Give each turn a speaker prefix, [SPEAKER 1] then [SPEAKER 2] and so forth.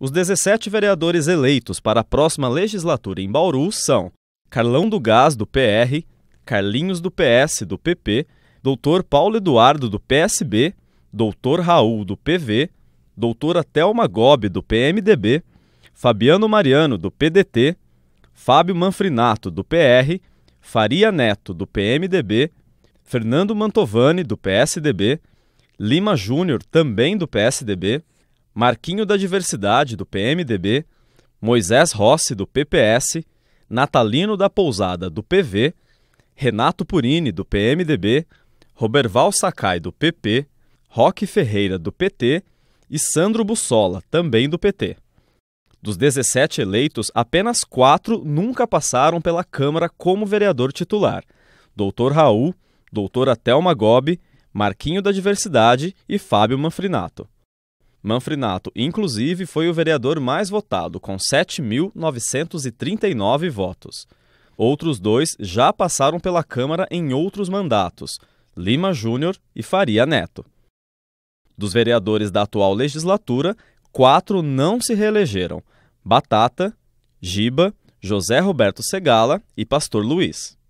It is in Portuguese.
[SPEAKER 1] Os 17 vereadores eleitos para a próxima legislatura em Bauru são Carlão do Gás, do PR, Carlinhos do PS, do PP, Doutor Paulo Eduardo, do PSB, Doutor Raul, do PV, Doutora Thelma Gobi, do PMDB, Fabiano Mariano, do PDT, Fábio Manfrinato, do PR, Faria Neto, do PMDB, Fernando Mantovani, do PSDB, Lima Júnior, também do PSDB, Marquinho da Diversidade, do PMDB, Moisés Rossi, do PPS, Natalino da Pousada, do PV, Renato Purini, do PMDB, Roberval Sakai, do PP, Roque Ferreira, do PT e Sandro Bussola, também do PT. Dos 17 eleitos, apenas quatro nunca passaram pela Câmara como vereador titular: Dr. Raul, Doutora Thelma Gobi, Marquinho da Diversidade e Fábio Manfrinato. Manfrinato, inclusive, foi o vereador mais votado, com 7.939 votos. Outros dois já passaram pela Câmara em outros mandatos, Lima Júnior e Faria Neto. Dos vereadores da atual legislatura, quatro não se reelegeram: Batata, Giba, José Roberto Segala e Pastor Luiz.